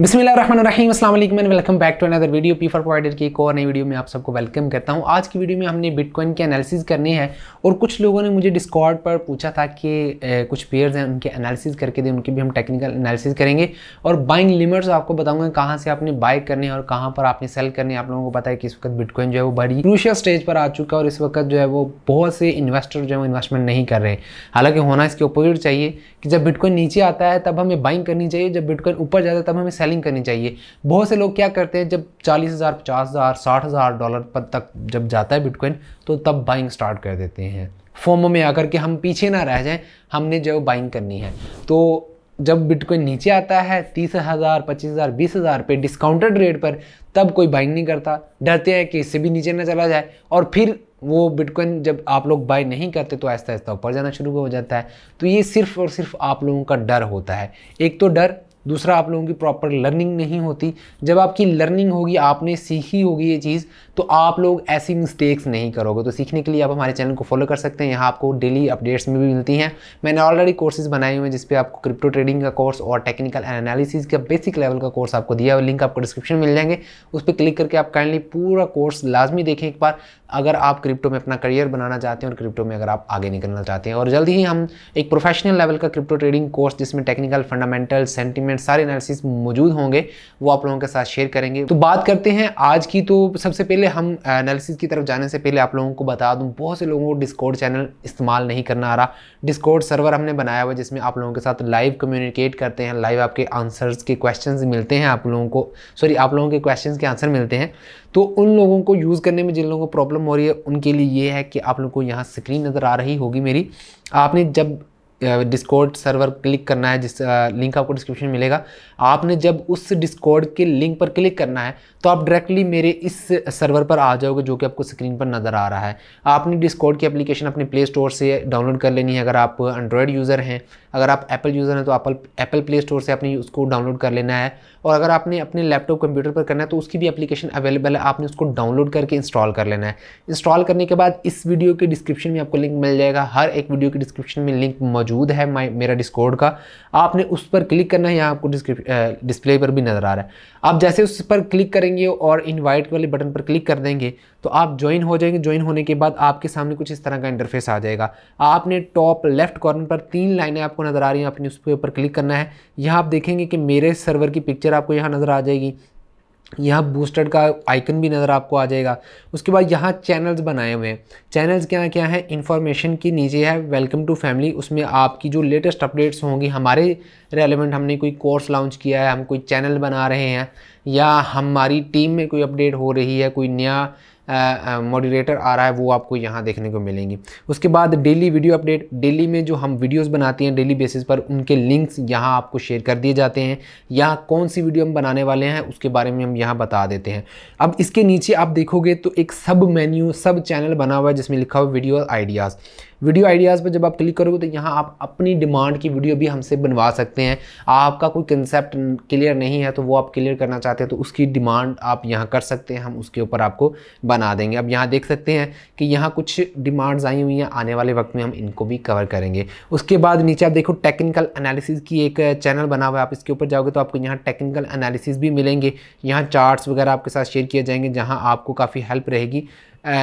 बिस्मिल्लाम अस्सलाम and welcome back to another video P for provider की एक और नई वीडियो में आप सबको वेलकम करता हूं आज की वीडियो में हमने बिटकॉइन के एनालिसिस करने हैं और कुछ लोगों ने मुझे डिस्कॉर्ड पर पूछा था कि ए, कुछ पेयर्स हैं उनके एनालिसिस करके दें उनकी भी हम टेक्निकल एनालिसिस करेंगे और बाइंग लिमिट्स आपको बताऊंगा कहाँ से आपने बाय करने और कहाँ पर आपने सेल करने आप लोगों को पता है कि इस वक्त बिटकॉइन जो है वो बड़ी क्रूशियल स्टेज पर आ चुका है और इस वक्त जो है वो बहुत से इन्वेस्टर जो है वो इन्वेस्टमेंट नहीं कर रहे हालांकि होना इसके अपोजिट चाहिए कि जब बिटकॉइन नीचे आता है तब हमें बाइंग करनी चाहिए जब बिटकॉइन ऊपर जाता है तब हमें सेल सेलिंग करनी चाहिए बहुत से लोग क्या करते हैं जब चालीस हज़ार पचास हज़ार साठ हज़ार डॉलर पर तक जब जाता है बिटकॉइन तो तब बाइंग स्टार्ट कर देते हैं फॉर्म में आकर के हम पीछे ना रह जाएं हमने जो बाइंग करनी है तो जब बिटकॉइन नीचे आता है तीस हज़ार पच्चीस हज़ार बीस हज़ार पे डिस्काउंटेड रेट पर तब कोई बाइंग नहीं करता डरते हैं कि इससे भी नीचे ना चला जाए और फिर वो बिटकॉइन जब आप लोग बाय नहीं करते तो आहिस्ता आहिस्ता ऊपर जाना शुरू हो जाता है तो ये सिर्फ और सिर्फ आप लोगों का डर होता है एक तो डर दूसरा आप लोगों की प्रॉपर लर्निंग नहीं होती जब आपकी लर्निंग होगी आपने सीखी होगी ये चीज़ तो आप लोग ऐसी मिस्टेक्स नहीं करोगे तो सीखने के लिए आप हमारे चैनल को फॉलो कर सकते हैं यहाँ आपको डेली अपडेट्स में भी मिलती हैं मैंने ऑलरेडी कोर्सेज बनाए हुए हैं जिसपे आपको क्रिप्टो ट्रेडिंग का कोर्स और टेक्निकल एनालिसिस का बेसिक लेवल का कोर्स आपको दिया हुआ लिंक आपको डिस्क्रिप्शन मिल जाएंगे उस पर क्लिक करके आप काइंडली पूरा कोर्स लाजमी देखें एक बार अगर आप क्रिप्टो में अपना करियर बनाना चाहते हैं और क्रिप्टो में अगर आप आगे निकलना चाहते हैं और जल्द ही हम एक प्रोफेशनल लेवल का क्रिप्टो ट्रेडिंग कोर्स जिसमें टेक्निकल फंडामेंटल सेंटिमेंट स्टेटमेंट सारे एनालिसिस मौजूद होंगे वो आप लोगों के साथ शेयर करेंगे तो बात करते हैं आज की तो सबसे पहले हम एनालिसिस की तरफ जाने से पहले आप लोगों को बता दूँ बहुत से लोगों को डिस्कोड चैनल इस्तेमाल नहीं करना आ रहा डिस्कोड सर्वर हमने बनाया हुआ जिसमें आप लोगों के साथ लाइव कम्युनिकेट करते हैं लाइव आपके आंसर्स के क्वेश्चन मिलते हैं आप लोगों को सॉरी आप लोगों के क्वेश्चन के आंसर मिलते हैं तो उन लोगों को यूज़ करने में जिन लोगों को प्रॉब्लम हो रही है उनके लिए ये है कि आप लोगों को यहाँ स्क्रीन नज़र आ रही होगी मेरी आपने जब डिस्कॉर्ड सर्वर क्लिक करना है जिस लिंक आपको डिस्क्रिप्शन में मिलेगा आपने जब उस डिस्कॉर्ड के लिंक पर क्लिक करना है तो आप डायरेक्टली मेरे इस सर्वर पर आ जाओगे जो कि आपको स्क्रीन पर नज़र आ रहा है आपने डिस्कॉर्ड की एप्लीकेशन अपने प्ले स्टोर से डाउनलोड कर लेनी है अगर आप एंड्रॉयड यूज़र हैं अगर आप एप्पल यूज़र हैं तो आप एप्पल प्ले स्टोर से अपनी उसको डाउनलोड कर लेना है और अगर आपने अपने लैपटॉप कंप्यूटर पर करना है तो उसकी भी एप्लीकेशन अवेलेबल है आपने उसको डाउनलोड करके इंस्टॉल कर लेना है इंस्टॉल करने के बाद इस वीडियो के डिस्क्रिप्शन में आपको लिंक मिल जाएगा हर एक वीडियो के डिस्क्रिप्शन में लिंक मौजूद मौजूद है मेरा डिस्कोड का आपने उस पर क्लिक करना है यहाँ आपको डिस्प्ले पर भी नज़र आ रहा है आप जैसे उस पर क्लिक करेंगे और इनवाइट वाले बटन पर क्लिक कर देंगे तो आप ज्वाइन हो जाएंगे ज्वाइन होने के बाद आपके सामने कुछ इस तरह का इंटरफेस आ जाएगा आपने टॉप लेफ्ट कॉर्नर पर तीन लाइनें आपको नज़र आ रही हैं आपने उसके ऊपर क्लिक करना है यहाँ आप देखेंगे कि मेरे सर्वर की पिक्चर आपको यहाँ नज़र आ जाएगी यहाँ बूस्टर का आइकन भी नज़र आपको आ जाएगा उसके बाद यहाँ चैनल्स बनाए हुए हैं चैनल्स क्या क्या है इन्फॉर्मेशन की नीचे है वेलकम टू फैमिली उसमें आपकी जो लेटेस्ट अपडेट्स होंगी हमारे रेलिवेंट हमने कोई कोर्स लॉन्च किया है हम कोई चैनल बना रहे हैं या हमारी टीम में कोई अपडेट हो रही है कोई नया मॉडरेटर आ रहा है वो आपको यहाँ देखने को मिलेंगी उसके बाद डेली वीडियो अपडेट डेली में जो हम वीडियोस बनाते हैं डेली बेसिस पर उनके लिंक्स यहाँ आपको शेयर कर दिए जाते हैं या कौन सी वीडियो हम बनाने वाले हैं उसके बारे में हम यहाँ बता देते हैं अब इसके नीचे आप देखोगे तो एक सब मेन्यू सब चैनल बना हुआ है जिसमें लिखा हुआ वीडियो आइडियाज़ वीडियो आइडियाज़ पर जब आप क्लिक करोगे तो यहाँ आप अपनी डिमांड की वीडियो भी हमसे बनवा सकते हैं आपका कोई कंसेप्ट क्लियर नहीं है तो वो आप क्लियर करना चाहते हैं तो उसकी डिमांड आप यहाँ कर सकते हैं हम उसके ऊपर आपको बना देंगे अब यहाँ देख सकते हैं कि यहाँ कुछ डिमांड्स आई हुई हैं आने वाले वक्त में हम इनको भी कवर करेंगे उसके बाद नीचे आप देखो टेक्निकल एनालिसिस की एक चैनल बना हुआ है आप इसके ऊपर जाओगे तो आपको यहाँ टेक्निकल एनालिसिस भी मिलेंगे यहाँ चार्ट्स वगैरह आपके साथ शेयर किए जाएंगे जहाँ आपको काफ़ी हेल्प रहेगी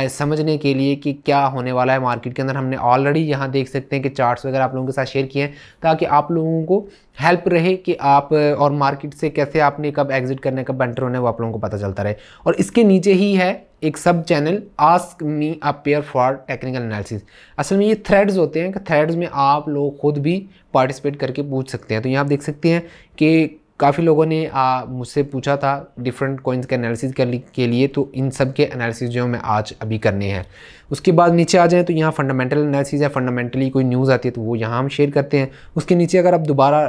समझने के लिए कि क्या होने वाला है मार्केट के अंदर हमने ऑलरेडी यहाँ देख सकते हैं कि चार्ट्स वगैरह आप लोगों के साथ शेयर किए हैं ताकि आप लोगों को हेल्प रहे कि आप और मार्केट से कैसे आपने कब एग्जिट करने कब एंटर होने वो आप लोगों को पता चलता रहे और इसके नीचे ही है एक sub channel ask me a pair for technical analysis असल में ये थ्रेड्स होते हैं कि थ्रेड्स में आप लोग खुद भी पार्टिसिपेट करके पूछ सकते हैं तो यहाँ आप देख सकते हैं कि काफ़ी लोगों ने मुझसे पूछा था डिफरेंट कॉइन्स के एनालिसिस के लिए तो इन सब के एनालिसिस जो मैं आज अभी करने हैं उसके बाद नीचे आ जाएँ तो यहाँ फंडामेंटल एनालिसिस है फंडामेंटली कोई न्यूज़ आती है तो वो यहाँ हम शेयर करते हैं उसके नीचे अगर आप दोबारा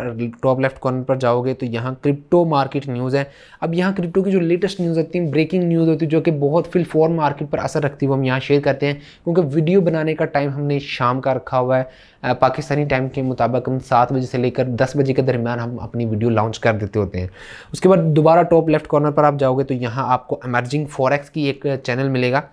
टॉप लेफ्ट कॉर्नर पर जाओगे तो यहाँ क्रिप्टो मार्केट न्यूज़ है अब यहाँ क्रिप्टो की जो लेटेस्ट न्यूज़ होती है ब्रेकिंग न्यूज़ होती है जो कि बहुत फिल फॉर मार्केट पर असर रखती है वो हम यहाँ शेयर करते हैं क्योंकि वीडियो बनाने का टाइम हमने शाम का रखा हुआ है पाकिस्तानी टाइम के मुताबिक हम सात बजे से लेकर दस बजे के दरमियान हम अपनी वीडियो लॉन्च कर देते होते हैं उसके बाद दोबारा टॉप लेफ्ट कॉर्नर पर आप जाओगे तो यहाँ आपको एमर्जिंग फॉरेक्स की एक चैनल मिलेगा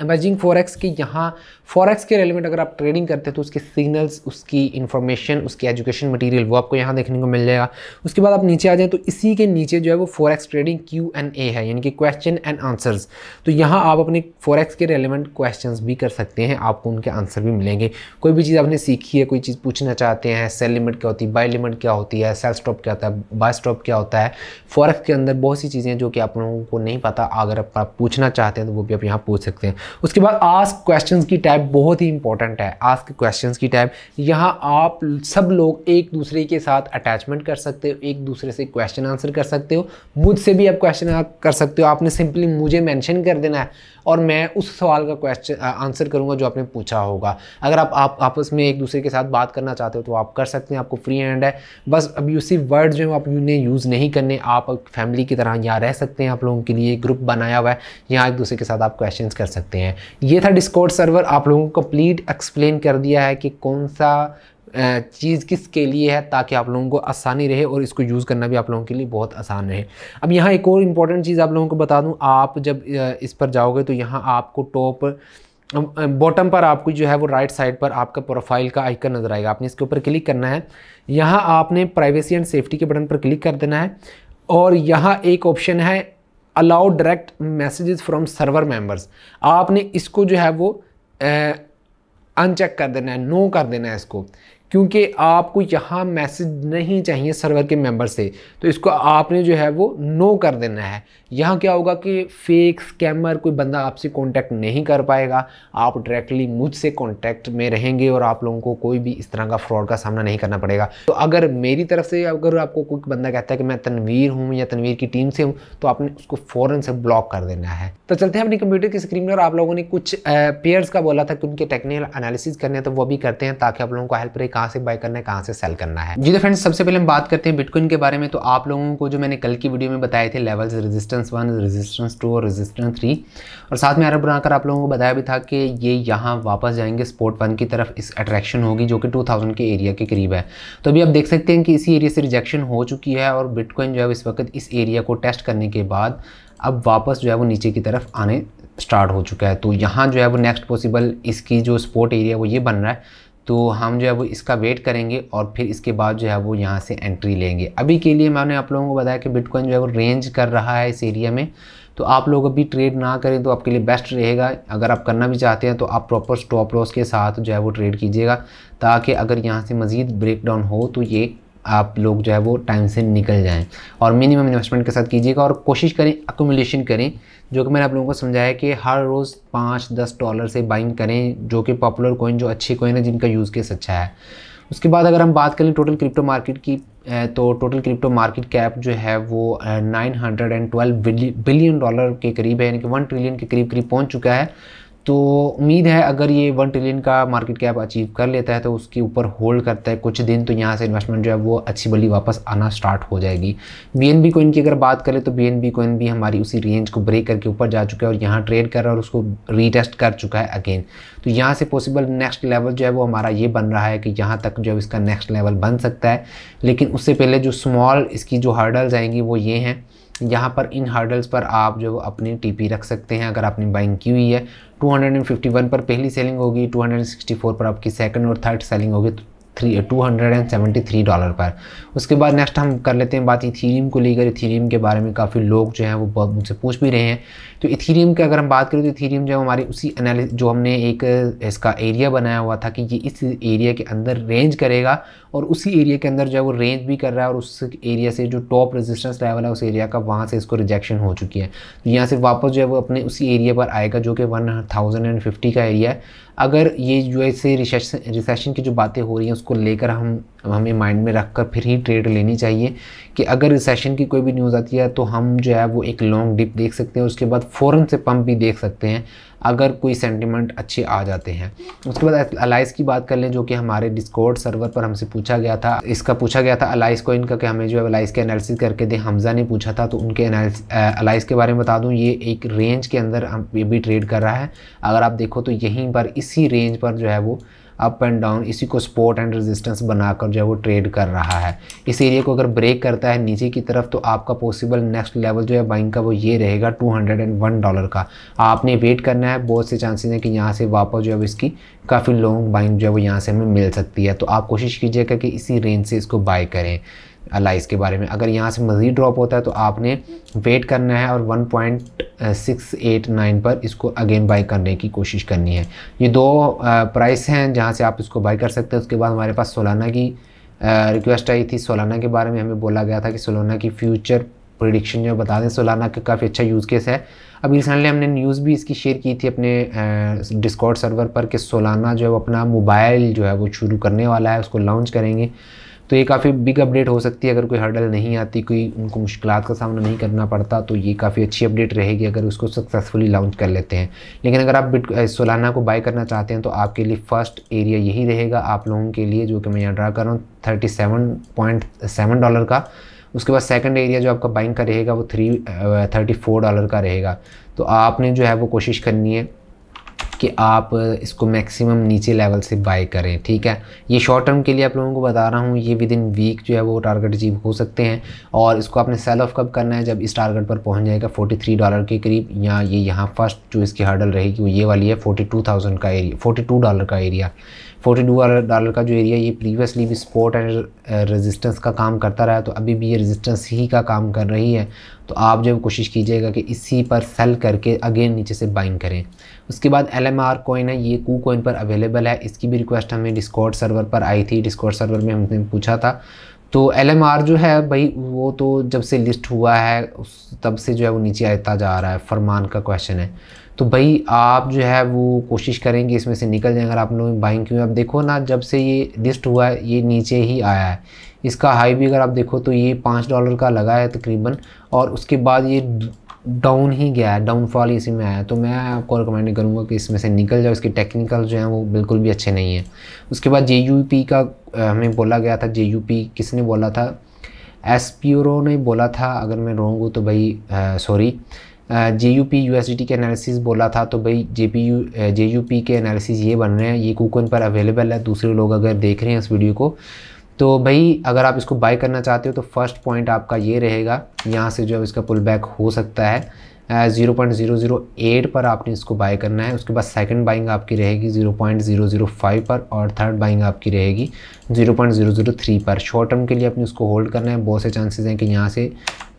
अमेजिंग फॉरेक्स की यहाँ फॉरेक्स के रिलेवेंट अगर आप ट्रेडिंग करते हैं तो उसके सिग्नल्स उसकी इन्फॉर्मेशन उसकी एजुकेशन मटेरियल वो आपको यहाँ देखने को मिल जाएगा उसके बाद आप नीचे आ जाएँ तो इसी के नीचे जो है वो forex trading Q and A है यानी कि क्वेश्चन एंड आंसर्स तो यहाँ आप अपने फॉरेक्स के रेलिवेंट क्वेश्चन भी कर सकते हैं आपको उनके आंसर भी मिलेंगे कोई भी चीज़ आपने सीखी है कोई चीज़ पूछना चाहते हैं सेल लिमिट क्या होती है बाय लिमिट क्या होती है सेल स्टॉप क्या होता है बाय स्टॉप क्या होता है फॉरेक्स के अंदर बहुत सी चीज़ें जो कि आप लोगों को नहीं पता अगर आप पूछना चाहते हैं तो वो भी आप यहाँ पूछ सकते हैं उसके बाद आस्क क्वेश्चंस की टाइप बहुत ही इंपॉर्टेंट है आस्क क्वेश्चंस की टाइप यहाँ आप सब लोग एक दूसरे के साथ अटैचमेंट कर सकते हो एक दूसरे से क्वेश्चन आंसर कर सकते हो मुझसे भी आप क्वेश्चन कर सकते हो आपने सिंपली मुझे मैंशन कर देना है और मैं उस सवाल का क्वेश्चन आंसर करूँगा जो आपने पूछा होगा अगर आप, आप आपस में एक दूसरे के साथ बात करना चाहते हो तो आप कर सकते हैं आपको फ्री हैंड है बस अब्यूसिव वर्ड जो है आप उन्हें यूज़ नहीं करने आप फैमिली की तरह यहाँ रह सकते हैं आप लोगों के लिए ग्रुप बनाया हुआ है यहाँ एक दूसरे के साथ आप क्वेश्चन कर सकते हैं सकते हैं ये था डिस्कोर्ट सर्वर आप लोगों को कंप्लीट एक्सप्लेन कर दिया है कि कौन सा चीज़ किसके लिए है ताकि आप लोगों को आसानी रहे और इसको यूज़ करना भी आप लोगों के लिए बहुत आसान रहे अब यहाँ एक और इम्पॉर्टेंट चीज़ आप लोगों को बता दूँ आप जब इस पर जाओगे तो यहाँ आपको टॉप बॉटम पर आपको जो है वो राइट साइड पर आपका प्रोफाइल का आइकन नज़र आएगा आपने इसके ऊपर क्लिक करना है यहाँ आपने प्राइवेसी एंड सेफ्टी के बटन पर क्लिक कर देना है और यहाँ एक ऑप्शन है allow direct messages from server members आपने इसको जो है वो अनचेक कर देना है नो कर देना है इसको क्योंकि आपको यहाँ मैसेज नहीं चाहिए सर्वर के मेंबर से तो इसको आपने जो है वो नो कर देना है यहाँ क्या होगा कि फेक स्कैमर कोई बंदा आपसे कांटेक्ट नहीं कर पाएगा आप डायरेक्टली मुझसे कांटेक्ट में रहेंगे और आप लोगों को कोई भी इस तरह का फ्रॉड का सामना नहीं करना पड़ेगा तो अगर मेरी तरफ से अगर आपको कोई बंदा कहता है कि मैं तनवीर हूँ या तनवीर की टीम से हूँ तो आपने उसको फ़ौरन से ब्लॉक कर देना है तो चलते हैं अपनी कंप्यूटर की स्क्रीन पर आप लोगों ने कुछ पेयर्स का बोला था कि उनके टेक्निकल एनालिसिस करने तो वो भी करते हैं ताकि आप लोगों को हेल्प रहे कहाँ से बाय करना है कहाँ से सेल करना है जी तो फ्रेंड्स सबसे पहले हम बात करते हैं बिटकॉइन के बारे में तो आप लोगों को जो मैंने कल की वीडियो में बताए थे levels resistance one resistance two और रेजिस्टेंस थ्री और साथ में अरब बनाकर आप लोगों को बताया भी था कि ये यहाँ वापस जाएंगे स्पोर्ट वन की तरफ इस अट्रैक्शन होगी जो कि टू के एरिया के करीब है तो अभी आप देख सकते हैं कि इसी एरिया से रिजेक्शन हो चुकी है और बिटकॉइन जो है इस वक्त इस एरिया को टेस्ट करने के बाद अब वापस जो है वो नीचे की तरफ आने स्टार्ट हो चुका है तो यहाँ जो है वो नेक्स्ट पॉसिबल इसकी जो स्पोर्ट एरिया वो ये बन रहा है तो हम जो है वो इसका वेट करेंगे और फिर इसके बाद जो है वो यहाँ से एंट्री लेंगे अभी के लिए मैंने आप लोगों को बताया कि बिटकॉइन जो है वो रेंज कर रहा है इस एरिया में तो आप लोग अभी ट्रेड ना करें तो आपके लिए बेस्ट रहेगा अगर आप करना भी चाहते हैं तो आप प्रॉपर स्टॉप लॉस के साथ जो है वो ट्रेड कीजिएगा ताकि अगर यहाँ से मज़ीद ब्रेक डाउन हो तो ये आप लोग जो है वो टाइम से निकल जाएं और मिनिमम इन्वेस्टमेंट के साथ कीजिएगा और कोशिश करें अकोमोडेशन करें जो कि मैंने आप लोगों को समझाया कि हर रोज़ पाँच दस डॉलर से बाइंग करें जो कि पॉपुलर कोइन जो अच्छी कोइन है जिनका यूज़ केस अच्छा है उसके बाद अगर हम बात करें टोटल क्रिप्टो मार्केट की तो टोटल क्रिप्टो मार्केट कैप जो है वो 912 बिलियन डॉलर के करीब है यानी कि 1 ट्रिलियन के करीब करीब पहुंच चुका है तो उम्मीद है अगर ये वन ट्रिलियन का मार्केट कैप अचीव कर लेता है तो उसके ऊपर होल्ड करता है कुछ दिन तो यहाँ से इन्वेस्टमेंट जो है वो अच्छी बली वापस आना स्टार्ट हो जाएगी बी एन बी कोइन की अगर बात करें तो बी एन बी कोइन भी हमारी उसी रेंज को ब्रेक करके ऊपर जा चुका है और यहाँ ट्रेड कर रहा है और उसको रीटेस्ट कर चुका है अगेन तो यहाँ से पॉसिबल नेक्स्ट लेवल जो है वो हमारा ये बन रहा है कि यहाँ तक जो है इसका नेक्स्ट लेवल बन सकता है लेकिन उससे पहले जो स्मॉल इसकी जो हर्डल्स आएंगी वो ये हैं यहाँ पर इन हर्डल्स पर आप जो अपनी टीपी रख सकते हैं अगर आपने बाइंग की हुई है 251 पर पहली सेलिंग होगी 264 पर आपकी सेकंड और थर्ड सेलिंग होगी तो three two hundred and seventy three dollar पर उसके बाद नेक्स्ट हम कर लेते हैं बात इथीरियम को लेकर इथीरियम के बारे में काफ़ी लोग जो हैं वो बहुत मुझसे पूछ भी रहे हैं तो इथीरियम की अगर हम बात करें तो इथीरियम जो हमारी उसी एनालिस जो हमने एक इसका एरिया बनाया हुआ था कि ये इस एरिया के अंदर रेंज करेगा और उसी एरिया के अंदर जो है वो रेंज भी कर रहा है और उस एरिया से जो टॉप रेजिस्टेंस लेवल है उस एरिया का वहाँ से इसको रिजेक्शन हो चुकी है तो यहाँ से वापस जो है वो अपने उसी एरिया पर आएगा जो कि वन थाउजेंड एंड फिफ्टी का एरिया है अगर ये जो ऐसे रिसेशन रिसेशन की जो बातें हो रही हैं उसको लेकर हम हमें माइंड में रख कर फिर ही ट्रेड लेनी चाहिए कि अगर रिसेशन की कोई भी न्यूज़ आती है तो हम जो है वो एक लॉन्ग डिप देख सकते हैं उसके बाद फ़ौरन से पंप भी देख सकते हैं अगर कोई सेंटिमेंट अच्छे आ जाते हैं उसके बाद अलाइस की बात कर लें जो कि हमारे डिस्कॉर्ड सर्वर पर हमसे पूछा गया था इसका पूछा गया था अलाइस को इनका कि हमें जो है अलाइस के एनालिसिस करके दें हमजा ने पूछा था तो उनके अलाइस के बारे में बता दूँ ये एक रेंज के अंदर हम ये भी ट्रेड कर रहा है अगर आप देखो तो यहीं पर इसी रेंज पर जो है वो अप एंड डाउन इसी को सपोर्ट एंड रेजिस्टेंस बनाकर जो है वो ट्रेड कर रहा है इस एरिया को अगर ब्रेक करता है नीचे की तरफ तो आपका पॉसिबल नेक्स्ट लेवल जो है बाइंग का वो ये रहेगा 201 डॉलर का आपने वेट करना है बहुत से चांसेस हैं कि यहाँ से वापस जो है इसकी काफ़ी लॉन्ग बाइंग जो है वो यहाँ से हमें मिल सकती है तो आप कोशिश कीजिएगा कि इसी रेंज से इसको बाय करें अलाइज़ के बारे में अगर यहाँ से मज़ीद ड्रॉप होता है तो आपने वेट करना है और 1.689 पर इसको अगेन बाई करने की कोशिश करनी है ये दो प्राइस हैं जहाँ से आप इसको बाई कर सकते हैं उसके बाद हमारे पास सोलाना की रिक्वेस्ट आई थी सोलाना के बारे में हमें बोला गया था कि सोलाना की फ्यूचर प्रोडिक्शन जो बता दें सोलाना का काफ़ी अच्छा यूज़ केस है अभी रिसेंटली हमने न्यूज़ भी इसकी शेयर की थी अपने डिस्कॉट सर्वर पर कि सोलाना जो है वो अपना मोबाइल जो है वो शुरू करने वाला है उसको लॉन्च करेंगे तो ये काफ़ी बिग अपडेट हो सकती है अगर कोई हर्डल नहीं आती कोई उनको मुश्किल का सामना नहीं करना पड़ता तो ये काफ़ी अच्छी अपडेट रहेगी अगर उसको सक्सेसफुली लॉन्च कर लेते हैं लेकिन अगर आप बिट सोलाना को बाय करना चाहते हैं तो आपके लिए फ़र्स्ट एरिया यही रहेगा आप लोगों के लिए जो कि मैं यहाँ ड्रा कर रहा हूँ thirty seven point seven dollar का उसके बाद सेकंड एरिया जो आपका बाइंग का रहेगा वो थ्री थर्टी फोर डॉलर का रहेगा तो आपने जो है वो कोशिश करनी है कि आप इसको मैक्सिमम नीचे लेवल से बाय करें ठीक है ये शॉर्ट टर्म के लिए आप लोगों को बता रहा हूँ ये विद इन वीक जो है वो टारगेट अचीव हो सकते हैं और इसको आपने सेल ऑफ कब करना है जब इस टारगेट पर पहुँच जाएगा 43 डॉलर के करीब या ये यहाँ फर्स्ट जो इसकी हर्डल रहेगी वो ये वाली है 42,000 का एरिया 42 डॉलर का एरिया फोर्टी टू डॉलर का जो एरिया ये प्रीवियसली भी सपोर्ट एंड रेजिस्टेंस का काम करता रहा है तो अभी भी ये रेजिस्टेंस ही का काम कर रही है तो आप जो कोशिश कीजिएगा कि इसी पर सेल करके अगेन नीचे से बाइंग करें उसके बाद एल एम आर कोइन है ये कू कोइन पर अवेलेबल है इसकी भी रिक्वेस्ट हमें डिस्कॉर्ड सर्वर पर आई थी डिस्कॉर्ड सर्वर में हमने पूछा था तो एल एम आर जो है भाई वो तो जब से लिस्ट हुआ है उस तब से जो है वो नीचे आता जा रहा है फरमान का क्वेश्चन है तो भाई आप जो है वो कोशिश करेंगे इसमें से निकल जाएंगे अगर आप लोग बाइंग क्यों आप देखो ना जब से ये लिस्ट हुआ है ये नीचे ही आया है इसका हाई भी अगर आप देखो तो ये पाँच डॉलर का लगा है तकरीबन और उसके बाद ये डाउन ही गया है डाउनफॉल इसी में आया तो मैं आपको रिकमेंड करूँगा कि इसमें से निकल जाओ इसके टेक्निकल जो हैं वो बिल्कुल भी अच्छे नहीं हैं उसके बाद जे का हमें बोला गया था जे किसने बोला था एस ने बोला था अगर मैं रोंग हूँ तो भाई sorry J U P U S D T के एनालिसिस बोला था तो भाई J P U J U P के एनालिसिस ये बन रहे हैं ये कूकन पर अवेलेबल है दूसरे लोग अगर देख रहे हैं इस वीडियो को तो भाई अगर आप इसको बाय करना चाहते हो तो फर्स्ट पॉइंट आपका ये रहेगा यहाँ से जो है इसका पुल बैक हो सकता है zero point zero zero eight पर आपने इसको बाय करना है उसके बाद सेकंड बाइंग आपकी रहेगी zero point zero zero five पर और थर्ड बाइंग आपकी रहेगी zero point zero zero three पर शॉर्ट टर्म के लिए आपने उसको होल्ड करना है बहुत से चांसेस हैं कि यहाँ से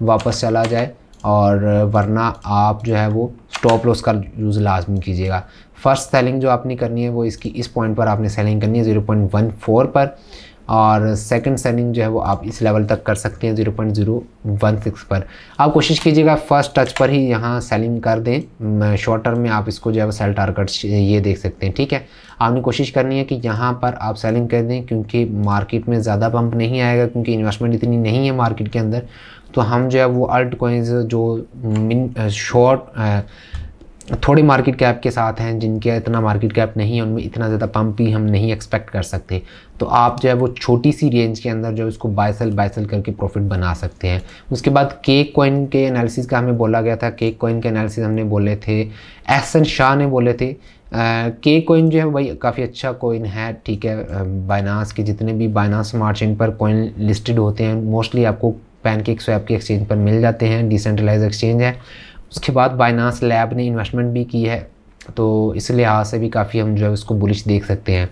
वापस चला जाए और वरना आप जो है वो स्टॉप लॉस का यूज़ लाजमी कीजिएगा फर्स्ट सेलिंग जो आपने करनी है वो इसकी इस पॉइंट पर आपने सेलिंग करनी है ज़ीरो पॉइंट वन फोर पर और सेकंड सेलिंग जो है वो आप इस लेवल तक कर सकते हैं zero point zero one six पर आप कोशिश कीजिएगा फर्स्ट टच पर ही यहाँ सेलिंग कर दें शॉर्ट टर्म में आप इसको जो है वो सेल टारगेट ये देख सकते हैं ठीक है आपने कोशिश करनी है कि यहाँ पर आप सेलिंग कर दें क्योंकि मार्केट में ज़्यादा पंप नहीं आएगा क्योंकि इन्वेस्टमेंट इतनी नहीं है मार्केट के अंदर तो हम जो है वो अल्ट कोइंस जो शॉर्ट थोड़ी मार्केट कैप के साथ हैं जिनके इतना मार्केट कैप नहीं है उनमें इतना ज़्यादा पम्प भी हम नहीं एक्सपेक्ट कर सकते तो आप जो है वो छोटी सी रेंज के अंदर जो है उसको बायसल बायसल करके प्रॉफिट बना सकते हैं उसके बाद केक कॉइन के एनालिसिस का हमें बोला गया था केक कॉइन के एनालिसिस हमने बोले थे एहसन शाह ने बोले थे के कोइन जो है भाई काफ़ी अच्छा कोइन है ठीक है बाइनास के जितने भी बाइनास स्मार्ट पर कोइन लिस्टेड होते हैं मोस्टली आपको पैन केक स्वैप के एक्सचेंज पर मिल जाते हैं डिसेंट्रलाइज एक्सचेंज है उसके बाद बाइनास लैब ने इन्वेस्टमेंट भी की है तो इस लिहाज से भी काफ़ी हम जो है उसको बुलिश देख सकते हैं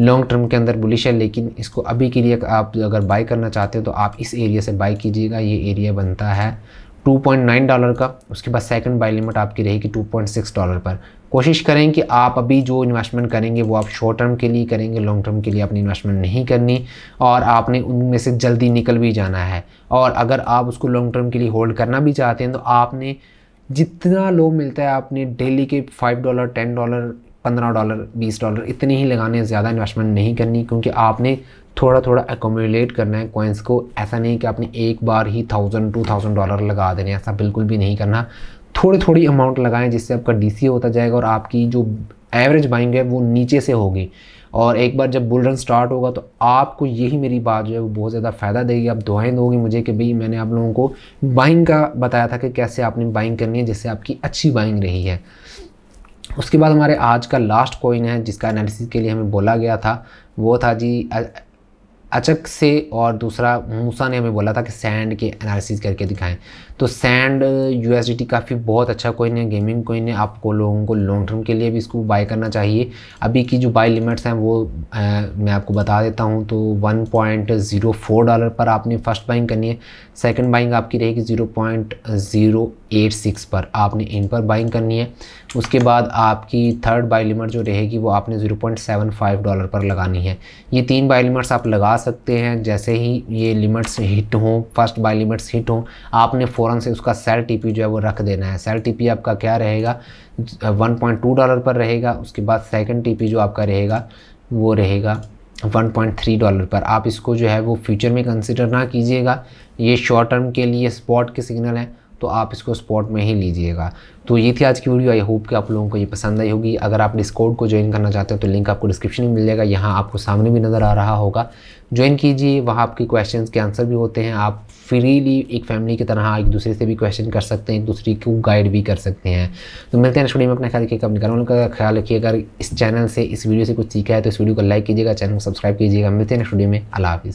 लॉन्ग टर्म के अंदर बुलिश है लेकिन इसको अभी के लिए आप अगर बाई करना चाहते हो तो आप इस एरिया से बाई कीजिएगा ये एरिया बनता है 2.9 डॉलर का उसके बाद सेकंड बाई लिमिट आपकी रहेगी 2.6 डॉलर पर कोशिश करें कि आप अभी जो इन्वेस्टमेंट करेंगे वो आप शॉर्ट टर्म के लिए करेंगे लॉन्ग टर्म के लिए अपनी इन्वेस्टमेंट नहीं करनी और आपने उनमें से जल्दी निकल भी जाना है और अगर आप उसको लॉन्ग टर्म के लिए होल्ड करना भी चाहते हैं तो आपने जितना लो मिलता है आपने डेली के फाइव डॉलर टेन डॉलर पंद्रह डॉलर बीस डॉलर इतने ही लगाने ज़्यादा इन्वेस्टमेंट नहीं करनी क्योंकि आपने थोड़ा थोड़ा एकोमोडेट करना है कॉइन्स को ऐसा नहीं कि आपने एक बार ही थाउजेंड टू थाउजेंड डॉलर लगा देने ऐसा बिल्कुल भी नहीं करना थोड़ी थोड़ी अमाउंट लगाएं जिससे आपका डीसी होता जाएगा और आपकी जो एवरेज बाइंग है वो नीचे से होगी और एक बार जब बुल रन स्टार्ट होगा तो आपको यही मेरी बात जो है वो बहुत ज़्यादा फ़ायदा देगी आप दुआएं दोगे मुझे कि भाई मैंने आप लोगों को बाइंग का बताया था कि कैसे आपने बाइंग करनी है जिससे आपकी अच्छी बाइंग रही है उसके बाद हमारे आज का लास्ट कॉइन है जिसका एनालिसिस के लिए हमें बोला गया था वो था जी अचक से और दूसरा मूसा ने हमें बोला था कि सैंड के एनालिसिस करके दिखाएं तो सैंड यू काफ़ी बहुत अच्छा कोइन है गेमिंग कोइन है आपको लोगों को लॉन्ग टर्म के लिए भी इसको बाय करना चाहिए अभी की जो बाय लिमिट्स हैं वो आ, मैं आपको बता देता हूँ तो 1.04 डॉलर पर आपने फर्स्ट बाइंग करनी है सेकंड बाइंग आपकी रहेगी 0.086 पर आपने इन पर बाइंग करनी है उसके बाद आपकी थर्ड बाई लिमिट जो रहेगी वो आपने ज़ीरो डॉलर पर लगानी है ये तीन बाई लिमिट्स आप लगा सकते हैं जैसे ही ये लिमिट्स हिट हों फर्स्ट बाई लिमिट्स हिट हों आपने फोर फ़ौरन से उसका सेल टीपी जो है वो रख देना है सेल टीपी आपका क्या रहेगा 1.2 डॉलर पर रहेगा उसके बाद सेकंड टीपी जो आपका रहेगा वो रहेगा 1.3 डॉलर पर आप इसको जो है वो फ्यूचर में कंसिडर ना कीजिएगा ये शॉर्ट टर्म के लिए स्पॉट के सिग्नल हैं तो आप इसको स्पॉट में ही लीजिएगा तो ये थी आज की वीडियो आई होप कि आप लोगों को ये पसंद आई होगी अगर आप डिस्कॉर्ड को ज्वाइन करना चाहते हैं तो लिंक आपको डिस्क्रिप्शन में मिल जाएगा यहाँ आपको सामने भी नज़र आ रहा होगा ज्वाइन कीजिए वहाँ आपके क्वेश्चन के आंसर भी होते हैं आप फ्रीली एक फैमिली की तरह एक दूसरे से भी क्वेश्चन कर सकते हैं एक दूसरे को गाइड भी कर सकते हैं तो मिलते हैं नेक्स्ट वीडियो में अपना ख्याल रखिएगा अपने का ख्याल रखिए अगर इस चैनल से इस वीडियो से कुछ सीखा है तो इस वीडियो को लाइक कीजिएगा चैनल को सब्सक्राइब कीजिएगा मिलते हैं नेक्स्ट वीडियो में अला